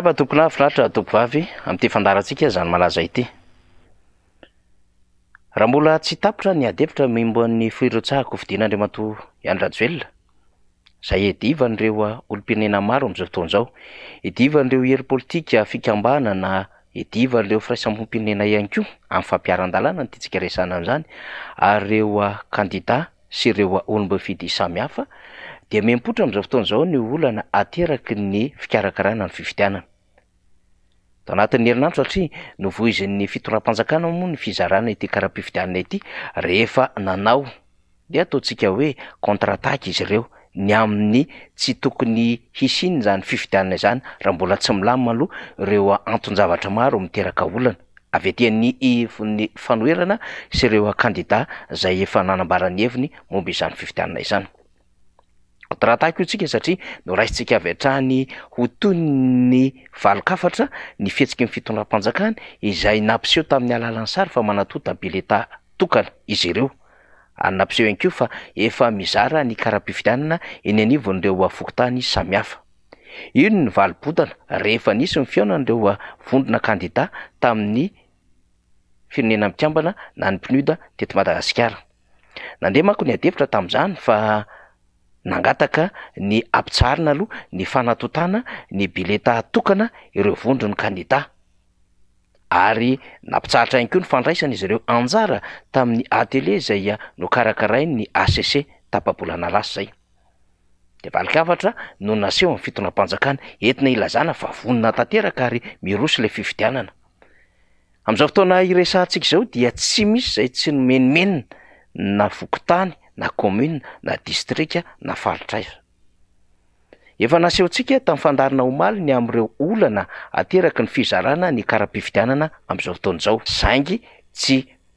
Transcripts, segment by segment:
abatoponahy finaritra tompovavy am'ty fandarantsika izany malaza ity raha mbola tsy htapotra ny adevitra mimboan'ny fiireo-tsahakofidina andria mato ianydrajoelona zay ediva n'ireoa olom-pirinena maro am'izao fotoan'zao idiva n'ireo ieripolitika fikambana na idiva n'ireo firaisamy hompirnena ihany koa am'ny fampiaran-dalàna no ty tsikareisana am'izany ary reo a kandida sy ireoa olom-bofidy isamihafa de mempotra am'izao fotoanazao ny olana ateraky ny fikarakarana ny fivitianana t anatin'yherinando atri novoizy'ny fitoram-panjakana moa ny fizarana ity karaha-pivitianana ity rehefa nanao de ataontsika hoe ontratak izy ireo ny amin'ny tsy tokony hisinyzany fivitiananazany raha mbola tsy milaaaloa reo antonjavatra maro miterakaolanaavy tanyy anoerna sy reoaandida zay efa nanambaranyenymomb zanyfiiianaizny trahatahakotsika satria no raintsika avy atrahany ho tony valikafatra ny fihetsiky ny fitondram-panjakany izay napiseo tamin'ny alalan'ny sara fa manatotabiletatokana izy ireo ary napseo anko faef miz nya-piviiaeynreotinony otana rehef nisy nyfiaona reoondronaandida tamin'ny firenenamikambana na ny mpinda tety madagasikara nandea manko ny adevitra tamn'izany fa nangataka ny ampitsaharina aloha ny fanatotana ny bileta tokana ireo vondro ny kandida ary nampitsaritrainy koa no fandraisana izy ireo anjara tamin'ny atelie zay a no karakarainy ny ass tapabolana lasy zay de valikafatra no naseho amin'ny fitonam-panjakana entina ilazana vavonina tanteraka ary mirosy ilay fividianana amn'izao fotoana iresantsika izao dia tsy misy zay tsy nomenimenina na vokotany na kommune na distrika nafalitra iza efa nasehontsika tamin'ny fandarina homali ny am''ireo olana ateraky ny fizalana ny kara-pivitianana am'izao fotaonaizao saingy tsy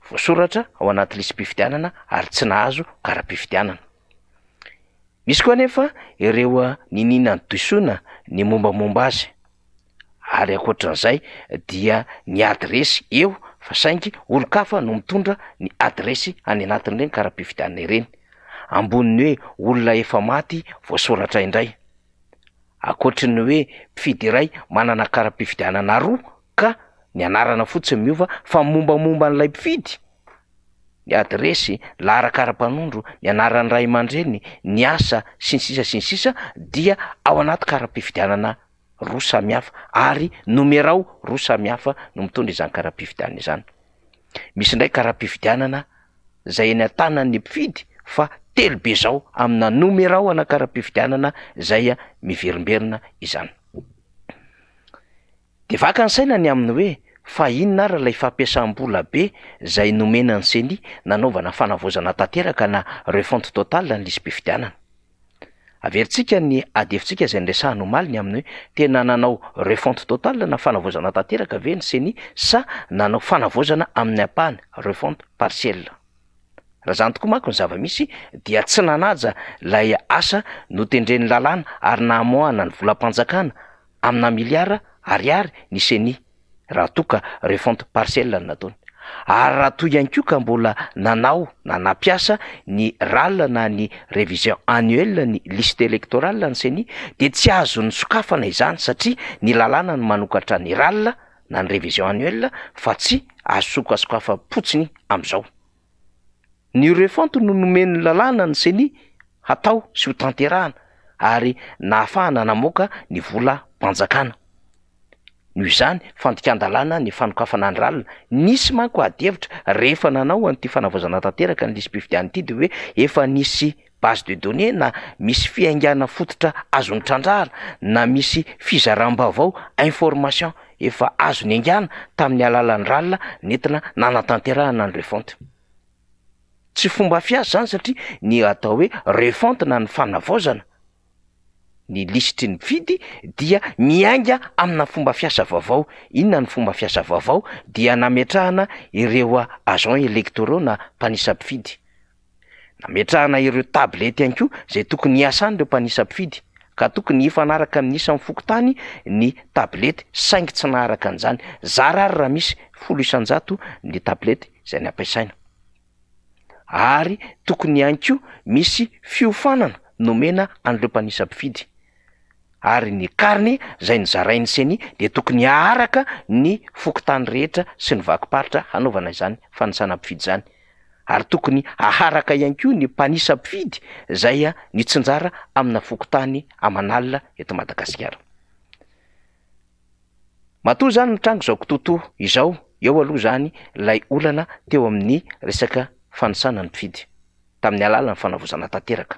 voasoratra ao anaty lisim-pivitianana ary tsy nahazo kara-pivitianana misy koa anefa ireo ah, niniana ny dosoina ny mombamomba azy ary ankoatran'izay dia ny adresy eo fa saingy olo kafa no mitondra ny adresy any anatin'ireny kara-pividiaana ireny amboniny hoe olona efa maty voasoratra indray akotriny hoe mpifidy iray manana karam-pividianana roa ka ny anarana fotsiy miova fa mombamomba n'ilay mpifidy ny adresy laharakara-panondro mianarany ray man-dreny ny asa siny sisa siny sisa dia ao anaty kara-pividianana roa samihafa ary nomerao ro samihafa no mitondra izany karaham-pividianana izany misy indray karaha-pividianana zay eny an-tanan'ny mpifidy fa telobe zao amina nomerao anakara-pividianana zay miverimberina izany de vaka ny sainany aminy hoe fa inona raha ilay fampiasam-bola be zay nomenany seny nanaovana fanavozana tanteraka na refonte totalya nylisy m-pividianana averintsika ny ady efintsika izay nyresahnomaliny aminy hoe tena nanao refonte total na fanavozana tanteraka ave ny ceni sa nanao fanavozana amin'ny apahany refonte parcel raha zany tokoa manko ny zava-misy dia tsy nanaja lay asa notendreny lalàna ary namohana ny volam-panjakana aminamiliara ariary ny ceni raha to ka refonte parcele ny nataony ary raha toy ihan koka mbola nanao na na mpiasa ny rali na ny revision annuel ny liste electoral ny seni de tsy azony sokafana izany satria ny lalàna ny manokatra ny ralia na ny revision annuel fa tsy azo soka sokafapotsiny amn'izao nyreo fanto noho nomenny lalàna ny seni hatao sy ho tanterahana ary nahafahana namoaka ny vola mpanjakana nohoizany fandikan-dalàna ny fanokafana ny ralina nisy manko adyhevitra rehefa nanao an'ity fanavozana tanteraka ny lisimpividiany ity de hoe efa nisy base de donne na misy fiaingana fototra azony trandrahala na misy fizaram-ba avao information efa azo ny aingana tamin'ny alalan'ny ralona nentina nanatanterahana ny refante tsy fomba afiaza izany satria ny atao hoe refante na ny fanavaozana ny listri ny ifidy dia miainga amina fomba fiasa vaovao inona ny fomba fiasa vaovao dia nametrahana ireo agen electo re na mpanisampfidy nametrahana ireo tablety anko zay tokony iasanyreompanisampfidy ka tokony ifanaaraka amin'nisany fokotany ny tablety saingitsi naharaka an'izany zaraary raha misy folo isanjato ny tablety zay napasainary tokonyanyko misyoea'reo ary ny karny zay nyzarainy seny de tokony haharaka ny fokotany rehetra sy ny vakiparitra hanaovana izany fanisanampifidy zany ary tokony aharaka ihany koa ny mpanisampifidy zaya ah, ny tsinjara aminafokotany amanalina eto madagasikara mato zany mitrango zao kototoh izao eo aloha izany lay olana teo amin'ny resaka fanisanany mpifidy tamin'ny alalany fanavozana tanteraka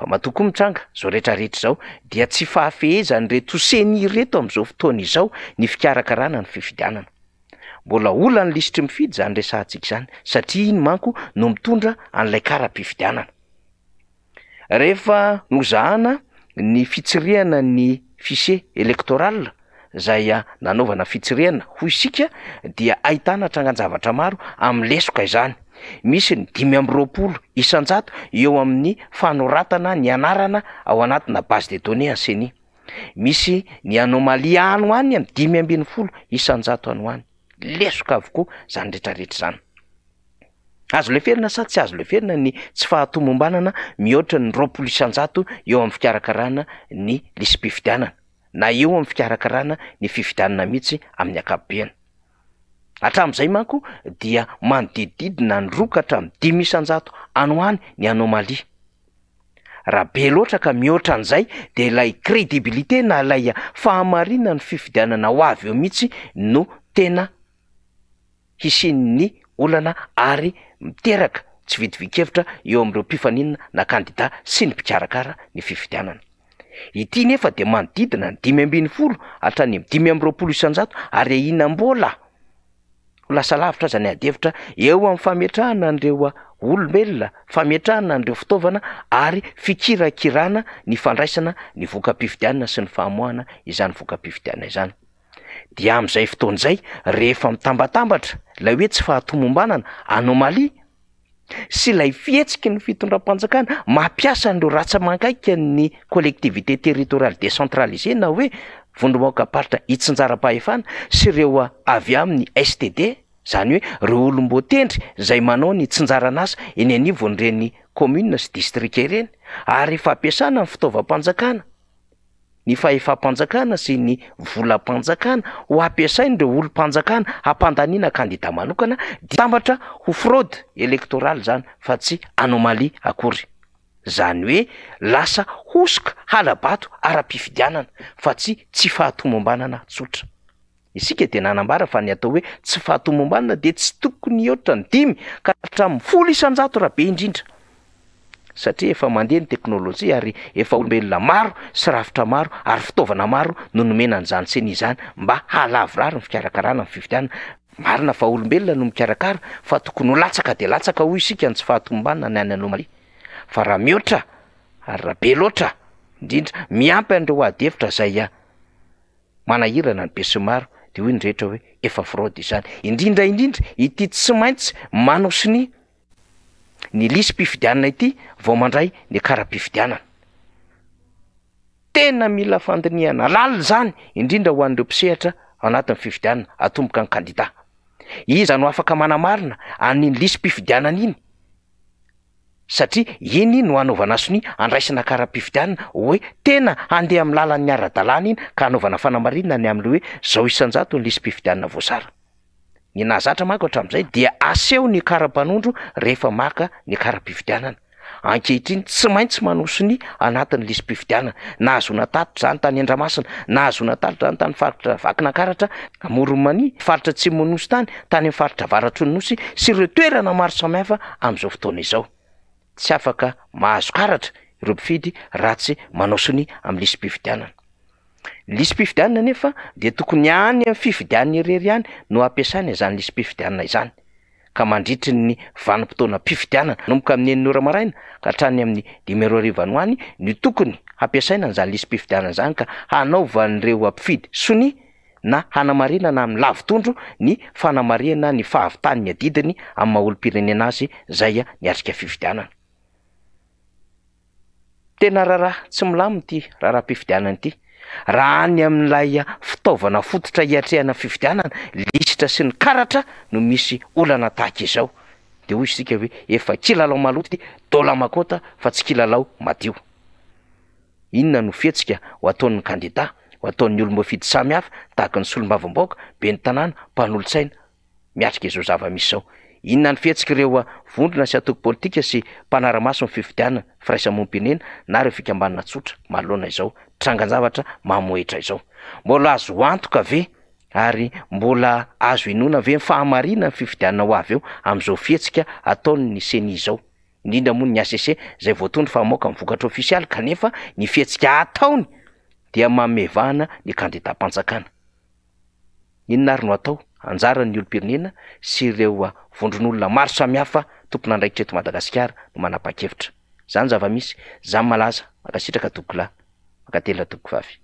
famatoko mitranga zao rehetrarehetra zao dia tsy fahafehezany ret oseni reto ami'izao fotoanaizao ny fikarakarana ny fifidianana mbola olany listra mifidy zany resaantsika izany satria iny manko no mitondra an'lay kara-pifidianana rehefa nozahana ny fitsirehananny fisie elektoral zay a ah, nanaovana fitsireana ho isika dia ahitana ahatranganjavatra maro am'ny lesoka izany misy ny dimy amb roapolo isanjato eo amin'ny fanoratana ny anarana ao anatina base de dones aseni misy ny anomalia any any mny dimy ambiny folo isanjato any hany lesoka avokoa izany rehetrarehetra izany azo le felina sa tsy azo lefelina ny tsy fahatombombanana mihoatra ny ropolo isanjato eo amin'ny fikarakarana ny lisi -pividianana na eo amin'ny fikarakarana ny fividianana mihitsy amin'ny akapobena atramn'izay manko dia manodidididina nrokahatra mi dimy isanjato anohoany ny anomalia raha be loatra ka mihoatran'izay de ilay credibilite na ilaya fahamarina ny fifidianana o avy eo mihitsy no tena hisin''ny olana ary miteraka tsy vidivikevitra eo am'ireo mpifaninana na kandida sy ny mpikarakara ny fifidianana ity nefa de manodidina ny dimy ambiny folo atrany mdimy am'reopolo isanjato ary ainabo lasalavitra aza ny adevitra eo amin'ny famtrahana nireoa olombelona fametrahana ndreo fitovana ary fikirakirana ny fandraisana ny vokampividianna sy ny fahamoahana izany vokampividiana izany dia amn'izay fotoan'izay rehefa mitambatambatra lay oe tsy fahatomombanana anomalia sy lay fihetsika ny fitondram-panjakana mampiasa n'reo raha tsy mankaikany colectivité territorial de centralise na hoe vondromaokaparitra itsinjara-pahefana sy reoa avy amin'ny sdd zany hoe reo olombotendry zay manao ny tsinjarana asa eny anivo n'ireny kommuna sy distrike ireny ary efa mpiasana ny fitaovam-panjakana ny fahefampanjakana sy ny volam-panjakana ho ampiasainy ireo olompanjakana hampandaniana akandida manokana detambatra ho frode electoraly izany fa tsy anomalia akory izany hoe lasa hosoka halabato ara-pifidianana fa tsy tsy fahatomo ambanana tsotra skadenanambara fany atao hoe tsy fahatombombanina de tsy tokony oatra ny dimy katrainny folabeyaomarnonomenananysnany mba alavrary nyfiarakarana mnyfiviianmarina vaolombelona no mikarakara fa tokony ho latsaka de latsaka ho isikany tsy fahatombombaninany any ofrahamioata yrahabeloara drindra miampy ndreoadyeitrazay manahirana ny be sy maro de hoy nyrehetra hoe efa frody izany indrindra indrindra ity tsy maintsy manosiny ny lisy mpividianana ity vao mandray ny kara-pividianana tena mila fandinihana lalia zany indrindra ho an'leo mpisehatra anatin'ny fividianana atomboka ny kandida iz no afaka manamarina any lisy mpividianana iny satria iny no anaovana sony andraisina karam-pividianna oe tena andeha am'ylalannyaradalna iny ka anovna fanamainany am'leoe zao isanjato nylisympiviianna vosaany nazatra mak ohatram'zay dia aseho ny kara-panondro rehefa maka ny ara-piviianaankehitrny tsy maintsy manosony anatnylisympiviianna na azonatatrzany tany edraasina na anatany tayfaritavnaatraorman faritra tsimonos tany tany ifaritra varatrnosy sy reo toerana maro samihafa am'zao fotoanaizao tsy afaka mahazo karatra ireompifidy ra tsy manao sony am'ny lisy mpifidianana lisy pifidianana nefa de tokony any ami'ny fividianana irery any no ampiasainaizany lisy pifidianana izany ka mandritri ny vanimpotoana mpifidianana nomboka amin'yenoramaraina ka hatrany amin'ny dimerorivanyhany ny tokony hampiasaina n'zany lisympifidianana zany ka hanaovan'ireo ampifidy sonya na hanamarinana am'ny lavitondro ny fanamarnayhata tena raharaha tsy milami ity raha rahampividiananyity raha any amin'nlaya fitaovana fototra hiatrehana fividianana lisitra sy ny karatra no misy olana taky izao de hoy zy tsika hoe efa kilalao maloty ty dola makota fa tsy kilalao madio inona no fihetsika ho ataon'ny kandidat ho ataon'ny olombofidy samihafa tahaka ny solombavombaka be ny tanàna mpanolontsaina miatrika izao zava-misy zao inona ny fihetsika ireoa ah, vondrona sy atoko politika sy mpanaramaso ny fifidiana firaisamompinena na reo fikambanna tsotra maloana izao tranganjavatra mamoetra izao mbola azo antoka ave ary mbola azo inona ve fahamarina ny fividiana ho avy eo am'izao fihetsika ataonny seni izao indrindra mony ny asese zay voatondry fa amoka nvokatra offisialy kanefa ny fihetsika ataony dia mamevahana ny kandida mpanjakana inona ary no atao anjara ny olompirinena sy ireoa ah, vondron'olona maro samihafa tompona andraikitra eto madagasikara no manapa-kevitra zany zava-misy zany malaza makasitraka tobokolay mankatelya toboko vavy